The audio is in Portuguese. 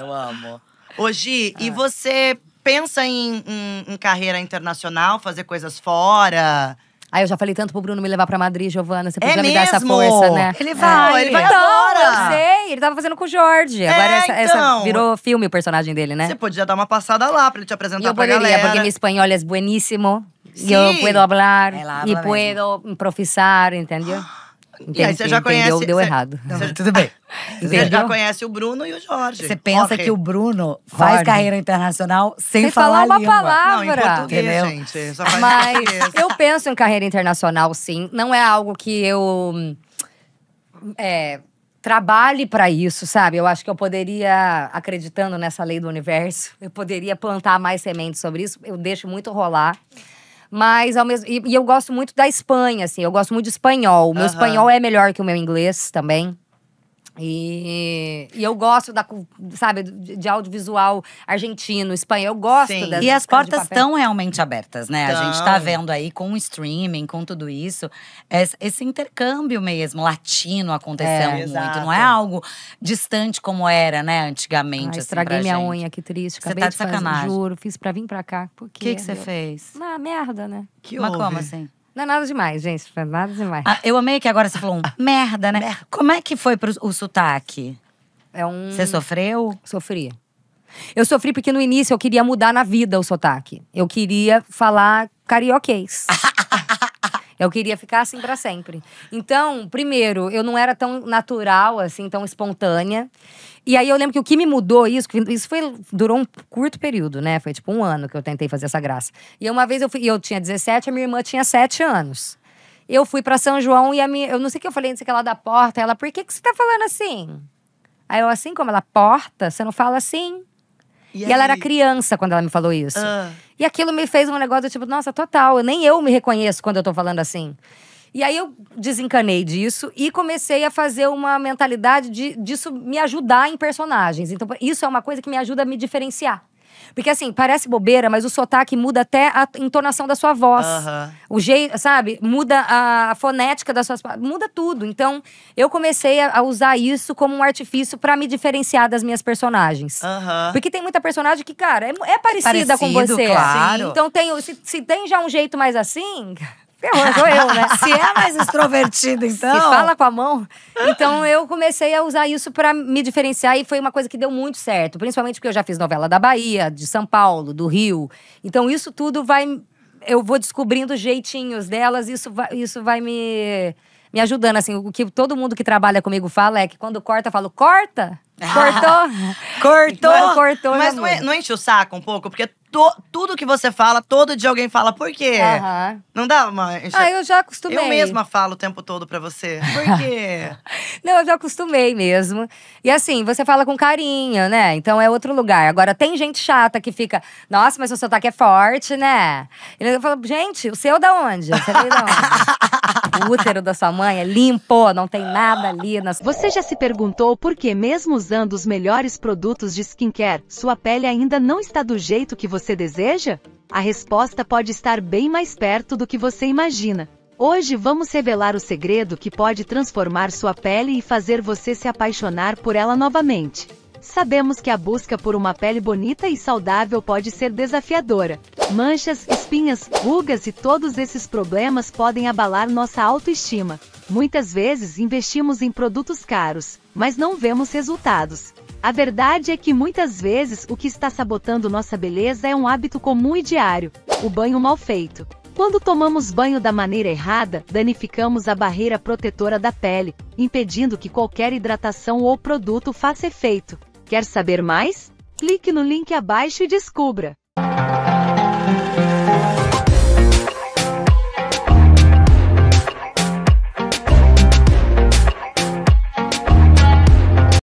Eu amo. Hoje, ah. e você pensa em, em, em, carreira internacional, fazer coisas fora? Aí ah, eu já falei tanto pro Bruno me levar pra Madrid, Giovana, você é podia é me dar essa força, né? Ele é. vai, é. ele vai então, agora. Eu sei, ele tava fazendo com o Jorge. É, agora essa, então. essa, virou filme o personagem dele, né? Você podia dar uma passada lá pra ele te apresentar e eu poderia, galera. porque meu espanhol é bueníssimo. Sim. Eu puedo hablar e puedo improvisar, professar, entendeu? Entendi, e aí você já conhece. Entendeu, deu cê, errado. Cê, tudo bem. Entendeu? Você já conhece o Bruno e o Jorge. Você pensa que o Bruno faz Jorge. carreira internacional sem, sem falar, falar uma palavra. Não, em português, entendeu? gente. Só faz Mas português. eu penso em carreira internacional, sim. Não é algo que eu. É, trabalhe para isso, sabe? Eu acho que eu poderia, acreditando nessa lei do universo, eu poderia plantar mais sementes sobre isso. Eu deixo muito rolar. Mas ao mesmo. E, e eu gosto muito da Espanha, assim. Eu gosto muito de espanhol. O meu espanhol é melhor que o meu inglês também. E, e eu gosto da, sabe, de audiovisual argentino, espanhol, eu gosto Sim. E as portas estão realmente abertas, né? Então. A gente está vendo aí com o streaming, com tudo isso, esse intercâmbio mesmo latino acontecendo é, muito. Exato. Não é algo distante como era, né, antigamente. Ai, assim, estraguei minha gente. unha, que triste. Você tá de, de sacanagem. Fazer, juro, fiz pra vir pra cá. O que você fez? Uma merda, né? Que Mas houve? como assim? Não é nada demais, gente. Não é nada demais. Ah, eu amei que agora você falou um ah. merda, né? Merda. Como é que foi pro, o sotaque? É um. Você sofreu? Sofri. Eu sofri porque no início eu queria mudar na vida o sotaque. Eu queria falar carioquês. Eu queria ficar assim para sempre. Então, primeiro, eu não era tão natural, assim, tão espontânea. E aí eu lembro que o que me mudou isso, isso foi, durou um curto período, né? Foi tipo um ano que eu tentei fazer essa graça. E uma vez eu fui, eu tinha 17, a minha irmã tinha 7 anos. Eu fui para São João e a minha, eu não sei o que eu falei, antes sei que ela da porta, ela, por que que você tá falando assim? Aí eu assim como ela porta, você não fala assim. E, e ela era criança quando ela me falou isso. Uh. E aquilo me fez um negócio tipo, nossa, total, nem eu me reconheço quando eu tô falando assim. E aí eu desencanei disso e comecei a fazer uma mentalidade de, disso me ajudar em personagens. Então, isso é uma coisa que me ajuda a me diferenciar. Porque assim, parece bobeira, mas o sotaque muda até a entonação da sua voz. O jeito, sabe? Muda a fonética das suas muda tudo. Então, eu comecei a usar isso como um artifício para me diferenciar das minhas personagens. Porque tem muita personagem que, cara, é, é, é parecida Parecido, com você. Claro. Então, tem, se, se tem já um jeito mais assim, Ferrou, sou eu, né? Se é mais extrovertida, então. Se fala com a mão. Então eu comecei a usar isso para me diferenciar e foi uma coisa que deu muito certo. Principalmente porque eu já fiz novela da Bahia, de São Paulo, do Rio. Então isso tudo vai. Eu vou descobrindo jeitinhos delas, isso vai, isso vai me, me ajudando. Assim, o que todo mundo que trabalha comigo fala é que quando corta, eu falo, corta! Cortou? cortou. Mas, cortou mas não, é, não, enche o saco um pouco? Porque to, tudo que você fala, todo dia alguém fala, por quê? Uh -huh. Não dá uma. Enche... Ah, eu já acostumei. Eu mesma falo o tempo todo pra você. Por quê? não, eu já acostumei mesmo. E assim, você fala com carinho, né? Então é outro lugar. Agora, tem gente chata que fica, nossa, mas o seu sotaque é forte, né? E eu falo, gente, o seu é da onde? Você veio da onde? o útero da sua mãe é limpo, não tem nada ali. Nas... Você já se perguntou por que mesmo os usando os melhores produtos de skincare, sua pele ainda não está do jeito que você deseja? A resposta pode estar bem mais perto do que você imagina. Hoje vamos revelar o segredo que pode transformar sua pele e fazer você se apaixonar por ela novamente. Sabemos que a busca por uma pele bonita e saudável pode ser desafiadora. Manchas, espinhas, rugas e todos esses problemas podem abalar nossa autoestima. Muitas vezes investimos em produtos caros, mas não vemos resultados. A verdade é que muitas vezes o que está sabotando nossa beleza é um hábito comum e diário, o banho mal feito. Quando tomamos banho da maneira errada, danificamos a barreira protetora da pele, impedindo que qualquer hidratação ou produto faça efeito. Quer saber mais? Clique no link abaixo e descubra!